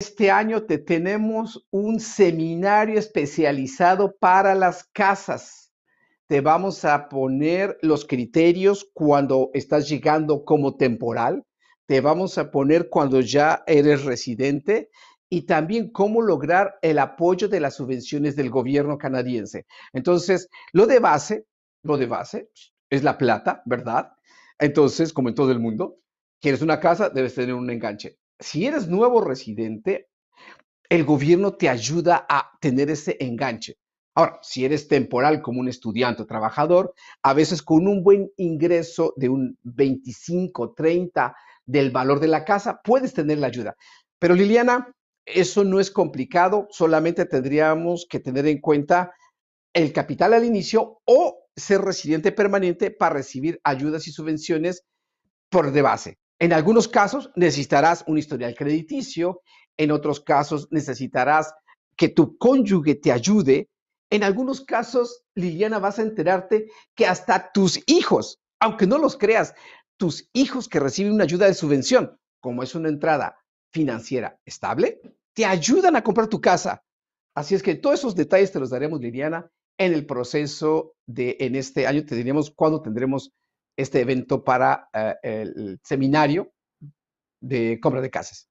Este año te tenemos un seminario especializado para las casas. Te vamos a poner los criterios cuando estás llegando como temporal. Te vamos a poner cuando ya eres residente y también cómo lograr el apoyo de las subvenciones del gobierno canadiense. Entonces, lo de base, lo de base es la plata, ¿verdad? Entonces, como en todo el mundo, quieres una casa, debes tener un enganche si eres nuevo residente, el gobierno te ayuda a tener ese enganche. Ahora, si eres temporal como un estudiante o trabajador, a veces con un buen ingreso de un 25, 30 del valor de la casa, puedes tener la ayuda. Pero Liliana, eso no es complicado, solamente tendríamos que tener en cuenta el capital al inicio o ser residente permanente para recibir ayudas y subvenciones por de base. En algunos casos necesitarás un historial crediticio, en otros casos necesitarás que tu cónyuge te ayude. En algunos casos, Liliana, vas a enterarte que hasta tus hijos, aunque no los creas, tus hijos que reciben una ayuda de subvención, como es una entrada financiera estable, te ayudan a comprar tu casa. Así es que todos esos detalles te los daremos, Liliana, en el proceso de en este año. Te diremos cuándo tendremos este evento para eh, el seminario de compra de casas.